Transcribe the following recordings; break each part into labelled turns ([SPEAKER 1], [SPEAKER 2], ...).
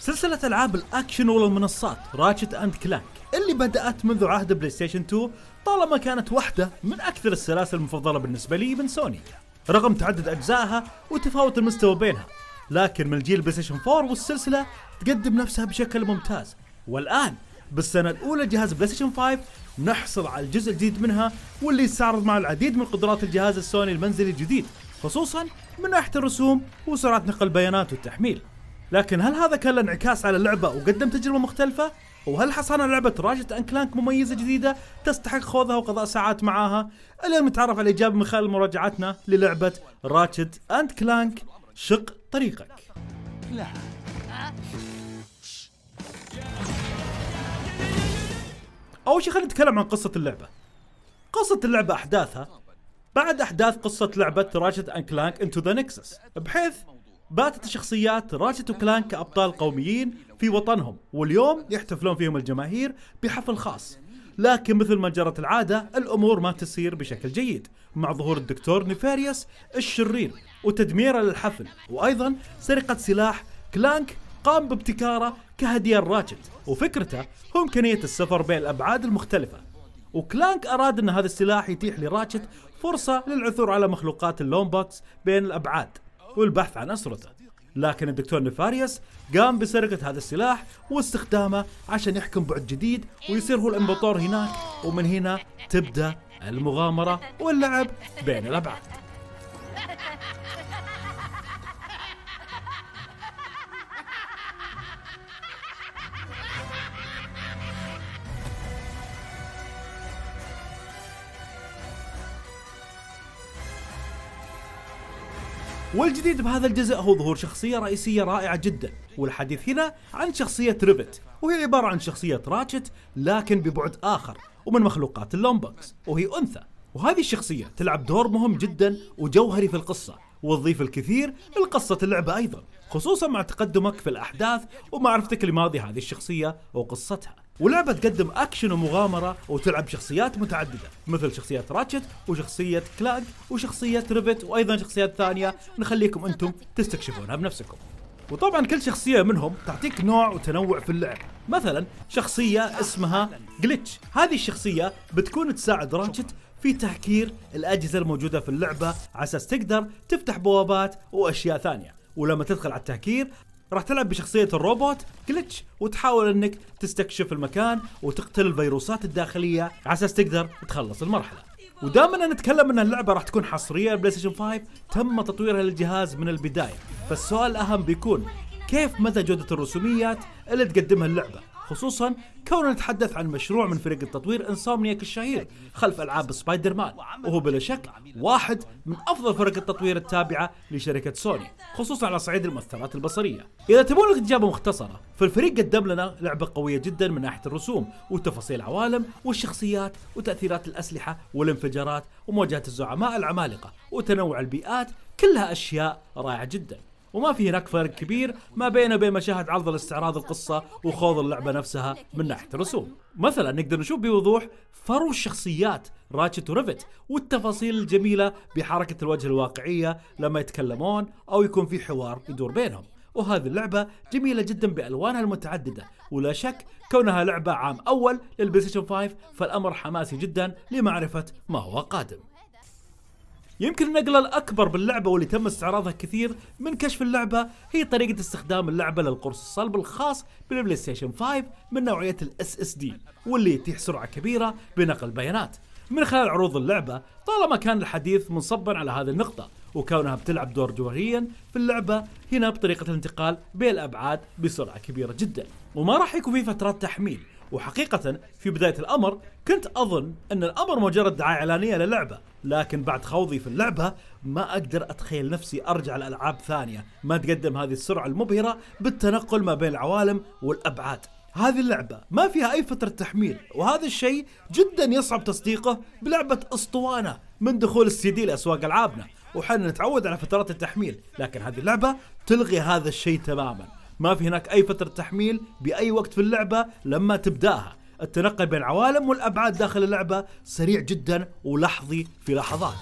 [SPEAKER 1] سلسلة ألعاب الأكشن والمنصات راتشت أند كلانك اللي بدأت منذ عهد بلاي ستيشن 2 طالما كانت واحدة من أكثر السلاسل المفضلة بالنسبة لي من سوني رغم تعدد أجزائها وتفاوت المستوى بينها لكن من جيل بلاي ستيشن 4 والسلسلة تقدم نفسها بشكل ممتاز والآن بالسنة الأولى جهاز بلاي ستيشن 5 نحصل على الجزء الجديد منها واللي يستعرض مع العديد من قدرات الجهاز السوني المنزلي الجديد خصوصا من ناحية الرسوم وسرعة نقل البيانات والتحميل لكن هل هذا كان انعكاس على اللعبه وقدم تجربه مختلفه؟ وهل حصلنا لعبة راجت أن كلانك مميزة جديدة تستحق خوضها وقضاء ساعات معاها؟ اليوم نتعرف على الإجابة من خلال مراجعتنا للعبة راجت أند كلانك شق طريقك. لا. أول شيء خلينا نتكلم عن قصة اللعبة. قصة اللعبة أحداثها بعد أحداث قصة لعبة راشد أند كلانك انتو ذا نكسس بحيث باتت الشخصيات راشت وكلانك كأبطال قوميين في وطنهم واليوم يحتفلون فيهم الجماهير بحفل خاص لكن مثل ما جرت العادة الأمور ما تسير بشكل جيد مع ظهور الدكتور نيفيريوس الشرير وتدميره للحفل وأيضا سرقة سلاح كلانك قام بابتكاره كهدية راتشت وفكرته هو إمكانية السفر بين الأبعاد المختلفة وكلانك أراد أن هذا السلاح يتيح لراتشت فرصة للعثور على مخلوقات اللومبوكس بين الأبعاد والبحث عن أسرته لكن الدكتور نفاريوس قام بسرقة هذا السلاح واستخدامه عشان يحكم بعد جديد ويصير هو الإمبراطور هناك ومن هنا تبدأ المغامرة واللعب بين الأبعاد والجديد بهذا الجزء هو ظهور شخصية رئيسية رائعة جدا والحديث هنا عن شخصية ريفت وهي عبارة عن شخصية راتشت لكن ببعد آخر ومن مخلوقات اللومبوكس وهي أنثى وهذه الشخصية تلعب دور مهم جدا وجوهري في القصة وتضيف الكثير لقصة اللعبة أيضا خصوصا مع تقدمك في الأحداث ومعرفتك لماضي هذه الشخصية وقصتها ولعبة تقدم أكشن ومغامرة وتلعب شخصيات متعددة مثل شخصية راتشت وشخصية كلاج وشخصية ريفت وأيضا شخصيات ثانية نخليكم أنتم تستكشفونها بنفسكم وطبعا كل شخصية منهم تعطيك نوع وتنوع في اللعب مثلا شخصية اسمها جليتش هذه الشخصية بتكون تساعد راتشت في تهكير الأجهزة الموجودة في اللعبة على أساس تقدر تفتح بوابات وأشياء ثانية ولما تدخل على التهكير راح تلعب بشخصية الروبوت كلتش وتحاول انك تستكشف المكان وتقتل الفيروسات الداخلية على اساس تقدر تخلص المرحلة. ودام اننا نتكلم ان اللعبة راح تكون حصرية للبلاي ستيشن 5 تم تطويرها للجهاز من البداية، فالسؤال الاهم بيكون كيف مدى جودة الرسوميات اللي تقدمها اللعبة؟ خصوصا كوننا نتحدث عن مشروع من فريق التطوير انسومنياك الشهير خلف العاب سبايدر مان وهو بلا شك واحد من افضل فرق التطوير التابعه لشركه سوني خصوصا على صعيد المؤثرات البصريه اذا تبون لك اجابه مختصره فالفريق قدم لنا لعبه قويه جدا من ناحيه الرسوم وتفاصيل العوالم والشخصيات وتاثيرات الاسلحه والانفجارات ومواجهه الزعماء العمالقه وتنوع البيئات كلها اشياء رائعه جدا وما في هناك فرق كبير ما بينه وبين مشاهد عرض الاستعراض القصة وخوض اللعبة نفسها من ناحية الرسوم مثلا نقدر نشوف بوضوح فرو الشخصيات راتشت وريفت والتفاصيل الجميلة بحركة الوجه الواقعية لما يتكلمون أو يكون في حوار يدور بينهم وهذه اللعبة جميلة جدا بألوانها المتعددة ولا شك كونها لعبة عام أول للبلايستيشن 5 فالأمر حماسي جدا لمعرفة ما هو قادم يمكن النقلة الأكبر باللعبة واللي تم استعراضها كثير من كشف اللعبة هي طريقة استخدام اللعبة للقرص الصلب الخاص بالبلاي ستيشن 5 من نوعية الاس اس دي واللي يتيح سرعة كبيرة بنقل البيانات من خلال عروض اللعبة طالما كان الحديث منصبا على هذه النقطة وكونها بتلعب دور جوهريا في اللعبة هنا بطريقة الانتقال بين الأبعاد بسرعة كبيرة جدا وما راح يكون في فترات تحميل وحقيقة في بداية الأمر كنت أظن أن الأمر مجرد دعاية إعلانية للعبة لكن بعد خوضي في اللعبة ما أقدر أتخيل نفسي أرجع لألعاب ثانية ما تقدم هذه السرعة المبهرة بالتنقل ما بين العوالم والأبعاد هذه اللعبة ما فيها أي فترة تحميل وهذا الشيء جدا يصعب تصديقه بلعبة أسطوانة من دخول السي دي لأسواق ألعابنا وحنا نتعود على فترات التحميل لكن هذه اللعبة تلغي هذا الشيء تماما ما في هناك أي فترة تحميل بأي وقت في اللعبة لما تبداها التنقل بين العوالم والابعاد داخل اللعبه سريع جدا ولحظي في لحظات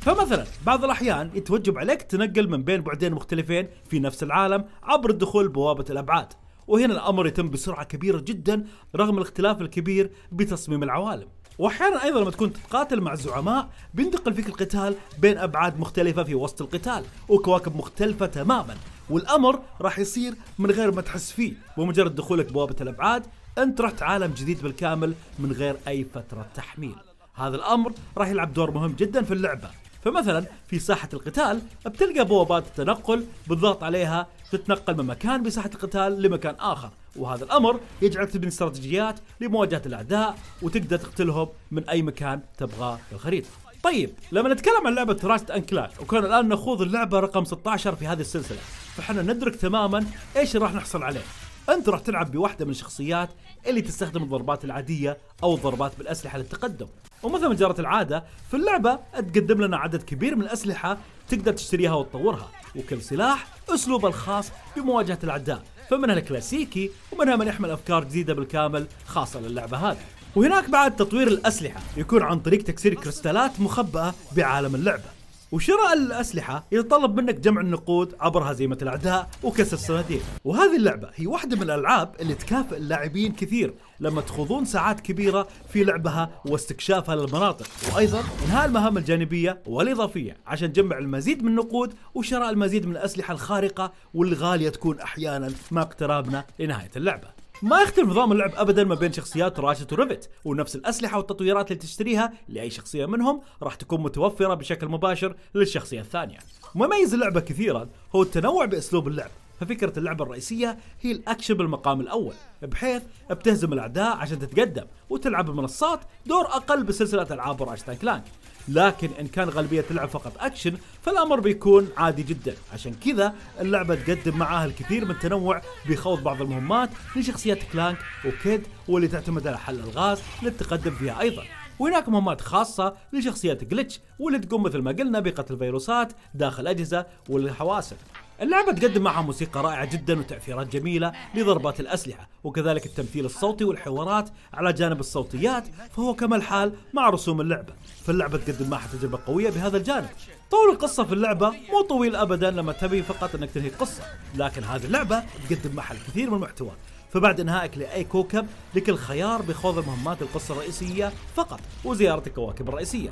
[SPEAKER 1] فمثلا بعض الاحيان يتوجب عليك تنقل من بين بعدين مختلفين في نفس العالم عبر الدخول بوابه الابعاد وهنا الامر يتم بسرعه كبيره جدا رغم الاختلاف الكبير بتصميم العوالم واحيانا ايضا لما تكون تتقاتل مع الزعماء بينتقل فيك القتال بين ابعاد مختلفه في وسط القتال وكواكب مختلفه تماما والامر راح يصير من غير ما تحس فيه بمجرد دخولك بوابه الابعاد انت رحت عالم جديد بالكامل من غير اي فتره تحميل هذا الامر راح يلعب دور مهم جدا في اللعبه فمثلا في ساحة القتال بتلقى بوابات التنقل بالضغط عليها تتنقل من مكان بساحة القتال لمكان آخر وهذا الأمر يجعلك تبني استراتيجيات لمواجهة الأعداء وتقدر تقتلهم من أي مكان تبغاه في الخريطة طيب لما نتكلم عن لعبة راست أن كلاش وكان الآن نخوض اللعبة رقم 16 في هذه السلسلة فحنا ندرك تماما إيش راح نحصل عليه انت راح تلعب بواحده من الشخصيات اللي تستخدم الضربات العاديه او الضربات بالاسلحه للتقدم ومثل ما جرت العاده في اللعبه تقدم لنا عدد كبير من الاسلحه تقدر تشتريها وتطورها وكل سلاح اسلوبه الخاص بمواجهه الاعداء فمنها الكلاسيكي ومنها من يحمل افكار جديده بالكامل خاصه للعبه هذه وهناك بعد تطوير الاسلحه يكون عن طريق تكسير كريستالات مخبأه بعالم اللعبه وشراء الأسلحة يتطلب منك جمع النقود عبر هزيمة الأعداء وكسر الصناديق وهذه اللعبة هي واحدة من الألعاب اللي تكافئ اللاعبين كثير لما تخوضون ساعات كبيرة في لعبها واستكشافها للمناطق وأيضا إنهاء المهام الجانبية والإضافية عشان تجمع المزيد من النقود وشراء المزيد من الأسلحة الخارقة والغالية تكون أحيانا مع اقترابنا لنهاية اللعبة ما يختلف نظام اللعب ابدا ما بين شخصيات راشد وريفت ونفس الاسلحه والتطويرات اللي تشتريها لاي شخصيه منهم راح تكون متوفره بشكل مباشر للشخصيه الثانيه مميز اللعبه كثيرا هو التنوع باسلوب اللعب ففكرة اللعبة الرئيسية هي الأكشن بالمقام الأول بحيث بتهزم الأعداء عشان تتقدم وتلعب المنصات دور أقل بسلسلة ألعاب راشتان كلانك لكن ان كان غالبيه تلعب فقط اكشن فالامر بيكون عادي جدا عشان كذا اللعبه تقدم معاها الكثير من التنوع بخوض بعض المهمات لشخصيات كلانك وكيد واللي تعتمد على حل الغاز للتقدم فيها ايضا وهناك مهمات خاصة لشخصيات جلتش واللي تقوم مثل ما قلنا بقتل فيروسات داخل أجهزة والحواسب اللعبة تقدم معها موسيقى رائعة جدا وتأثيرات جميلة لضربات الأسلحة وكذلك التمثيل الصوتي والحوارات على جانب الصوتيات فهو كما الحال مع رسوم اللعبة فاللعبة تقدم معها تجربة قوية بهذا الجانب طول القصة في اللعبة مو طويل أبدا لما تبي فقط أنك تنهي القصة لكن هذه اللعبة تقدم معها الكثير من المحتوى فبعد انهائك لاي كوكب لك الخيار بخوض مهمات القصه الرئيسيه فقط وزياره الكواكب الرئيسيه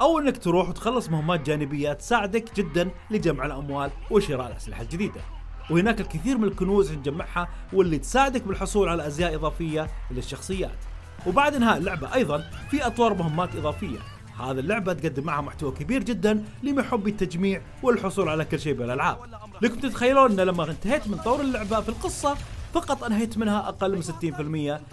[SPEAKER 1] او انك تروح وتخلص مهمات جانبيه تساعدك جدا لجمع الاموال وشراء الاسلحه الجديده. وهناك الكثير من الكنوز نجمعها واللي تساعدك بالحصول على ازياء اضافيه للشخصيات. وبعد انهاء اللعبه ايضا في اطوار مهمات اضافيه. هذه اللعبه تقدم معها محتوى كبير جدا لمحبي التجميع والحصول على كل شيء بالالعاب. لكم تتخيلون ان لما انتهيت من طور اللعبه في القصه فقط انهيت منها اقل من 60%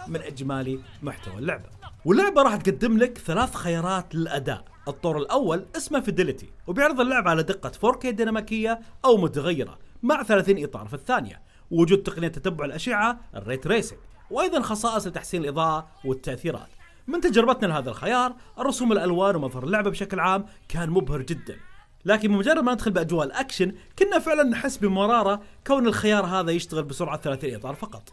[SPEAKER 1] من اجمالي محتوى اللعبه. واللعبه راح تقدم لك ثلاث خيارات للاداء الطور الأول اسمه فيدلتي وبيعرض اللعب على دقة 4K ديناميكية أو متغيرة مع 30 إطار في الثانية ووجود تقنية تتبع الأشعة الري تريسنج وأيضا خصائص لتحسين الإضاءة والتأثيرات من تجربتنا لهذا الخيار الرسوم الألوان ومظهر اللعبة بشكل عام كان مبهر جدا لكن بمجرد ما ندخل بأجواء الأكشن كنا فعلا نحس بمرارة كون الخيار هذا يشتغل بسرعة 30 إطار فقط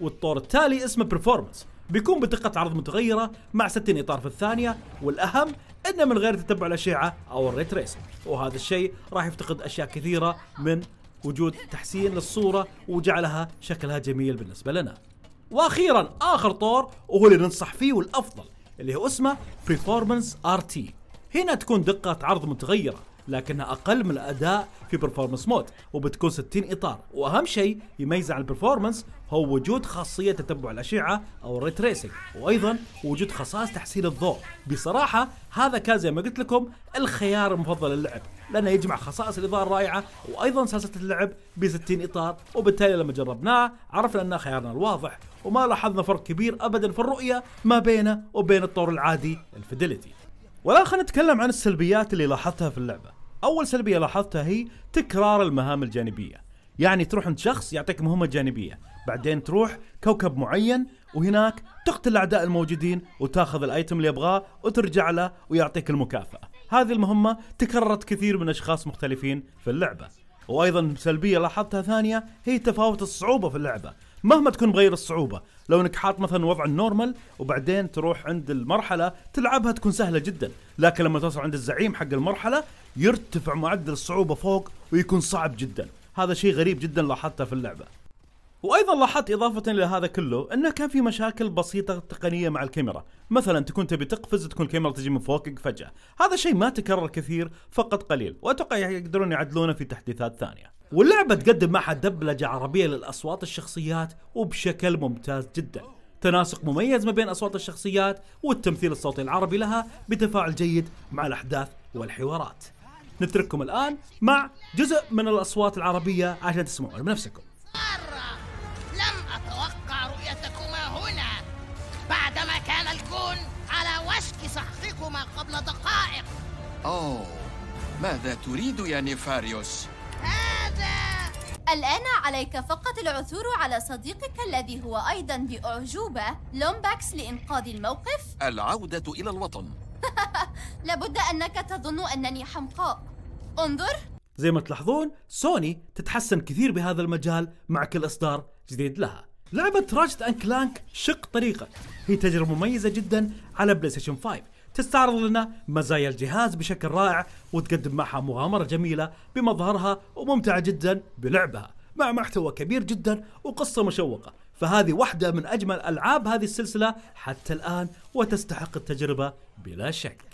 [SPEAKER 1] والطور التالي اسمه برفورمانس بيكون بدقة عرض متغيرة مع 60 إطار في الثانية والأهم أنه من غير تتبع الأشعة أو الريتريس وهذا الشيء راح يفتقد أشياء كثيرة من وجود تحسين للصورة وجعلها شكلها جميل بالنسبة لنا واخيرا اخر طور وهو اللي ننصح فيه والافضل اللي هو اسمه Performance RT هنا تكون دقة عرض متغيرة لكنها اقل من الاداء في برفورمانس مود وبتكون 60 اطار واهم شيء يميز عن البرفورمانس هو وجود خاصيه تتبع الاشعه او الري تريسنج وايضا وجود خصائص تحسين الضوء بصراحه هذا كان زي ما قلت لكم الخيار المفضل للعب لانه يجمع خصائص الاضاءه الرائعه وايضا سلسله اللعب ب 60 اطار وبالتالي لما جربناه عرفنا انه خيارنا الواضح وما لاحظنا فرق كبير ابدا في الرؤيه ما بينه وبين الطور العادي الفيدلتي والان خلينا نتكلم عن السلبيات اللي لاحظتها في اللعبه اول سلبيه لاحظتها هي تكرار المهام الجانبيه يعني تروح عند شخص يعطيك مهمه جانبيه بعدين تروح كوكب معين وهناك تقتل الاعداء الموجودين وتاخذ الايتم اللي يبغاه وترجع له ويعطيك المكافاه هذه المهمه تكررت كثير من اشخاص مختلفين في اللعبه وايضا سلبيه لاحظتها ثانيه هي تفاوت الصعوبه في اللعبه مهما تكون مغير الصعوبه لو انك حاط مثلا وضع النورمال وبعدين تروح عند المرحله تلعبها تكون سهله جدا لكن لما توصل عند الزعيم حق المرحله يرتفع معدل الصعوبه فوق ويكون صعب جدا هذا شيء غريب جدا لاحظته في اللعبه وايضا لاحظت اضافه الى هذا كله انه كان في مشاكل بسيطه تقنيه مع الكاميرا مثلا تكون تبي تقفز تكون الكاميرا تجي من فوقك فجاه هذا شيء ما تكرر كثير فقط قليل واتوقع يقدرون يعدلونه في تحديثات ثانيه واللعبه تقدم معها دبلجه عربيه للاصوات الشخصيات وبشكل ممتاز جدا تناسق مميز ما بين اصوات الشخصيات والتمثيل الصوتي العربي لها بتفاعل جيد مع الاحداث والحوارات نترككم الان مع جزء من الاصوات العربيه عشان تسمعون بنفسكم أراكما قبل دقائق أوه ماذا تريد يا نيفاريوس؟ هذا الآن عليك فقط العثور على صديقك الذي هو أيضا بأعجوبة لومباكس لإنقاذ الموقف العودة إلى الوطن لابد أنك تظن أنني حمقاء انظر زي ما تلاحظون سوني تتحسن كثير بهذا المجال مع كل إصدار جديد لها لعبة راشد أند كلانك شق طريقك هي تجربة مميزة جدا على بلاي ستيشن 5 تستعرض لنا مزايا الجهاز بشكل رائع وتقدم معها مغامرة جميلة بمظهرها وممتعة جدا بلعبها مع محتوى كبير جدا وقصة مشوقة فهذه واحدة من أجمل ألعاب هذه السلسلة حتى الآن وتستحق التجربة بلا شك